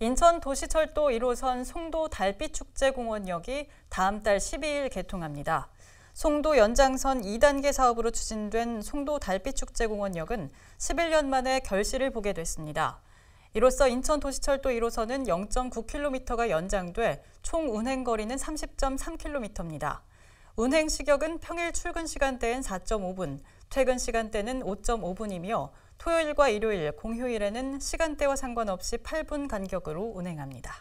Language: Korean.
인천 도시철도 1호선 송도 달빛축제공원역이 다음 달 12일 개통합니다. 송도 연장선 2단계 사업으로 추진된 송도 달빛축제공원역은 11년 만에 결실을 보게 됐습니다. 이로써 인천 도시철도 1호선은 0.9km가 연장돼 총 운행 거리는 30.3km입니다. 운행 시격은 평일 출근 시간대엔 4.5분, 퇴근 시간대는 5.5분이며 토요일과 일요일 공휴일에는 시간대와 상관없이 8분 간격으로 운행합니다.